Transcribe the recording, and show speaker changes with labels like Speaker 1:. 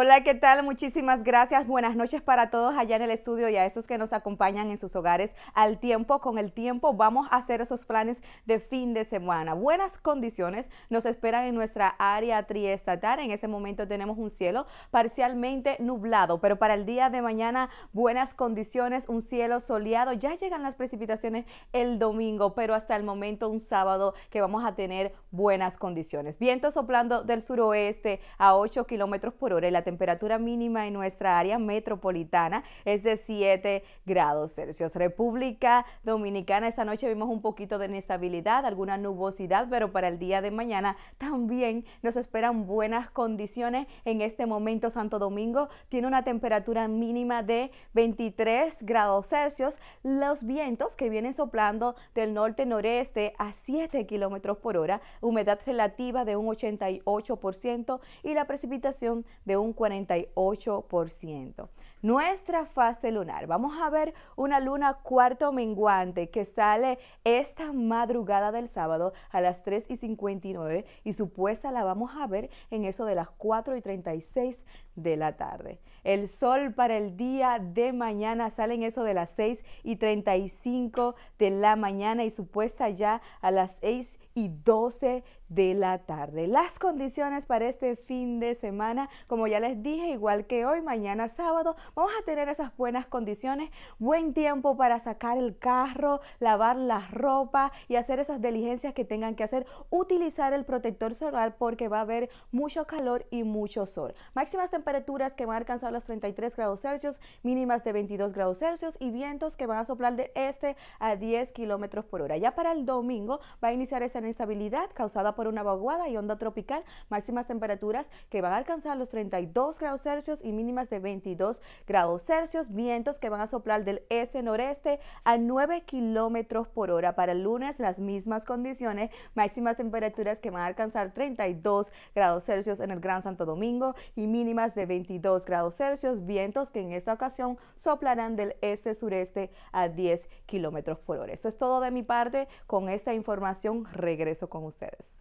Speaker 1: Hola, ¿qué tal? Muchísimas gracias. Buenas noches para todos allá en el estudio y a esos que nos acompañan en sus hogares. Al tiempo, con el tiempo, vamos a hacer esos planes de fin de semana. Buenas condiciones nos esperan en nuestra área triestatal. En este momento tenemos un cielo parcialmente nublado, pero para el día de mañana, buenas condiciones, un cielo soleado. Ya llegan las precipitaciones el domingo, pero hasta el momento un sábado que vamos a tener buenas condiciones. Viento soplando del suroeste a 8 kilómetros por hora temperatura mínima en nuestra área metropolitana es de 7 grados Celsius. República Dominicana, esta noche vimos un poquito de inestabilidad, alguna nubosidad, pero para el día de mañana también nos esperan buenas condiciones. En este momento Santo Domingo tiene una temperatura mínima de 23 grados Celsius. Los vientos que vienen soplando del norte-noreste a 7 kilómetros por hora, humedad relativa de un 88% y la precipitación de un 48%. Nuestra fase lunar. Vamos a ver una luna cuarto menguante que sale esta madrugada del sábado a las 3 y 59 y supuesta la vamos a ver en eso de las 4 y 36 de la tarde. El sol para el día de mañana sale en eso de las 6 y 35 de la mañana y supuesta ya a las 6 y 12 de la tarde. Las condiciones para este fin de semana, como ya les dije, igual que hoy, mañana sábado, vamos a tener esas buenas condiciones, buen tiempo para sacar el carro, lavar la ropa y hacer esas diligencias que tengan que hacer, utilizar el protector solar porque va a haber mucho calor y mucho sol. Máximas temperaturas que van a alcanzar los 33 grados Celsius, mínimas de 22 grados Celsius y vientos que van a soplar de este a 10 kilómetros por hora. Ya para el domingo va a iniciar esta causada por una vaguada y onda tropical, máximas temperaturas que van a alcanzar los 32 grados Celsius y mínimas de 22 grados Celsius, vientos que van a soplar del este-noreste a 9 kilómetros por hora. Para el lunes, las mismas condiciones, máximas temperaturas que van a alcanzar 32 grados Celsius en el Gran Santo Domingo y mínimas de 22 grados Celsius, vientos que en esta ocasión soplarán del este-sureste a 10 kilómetros por hora. Esto es todo de mi parte con esta información regreso con ustedes.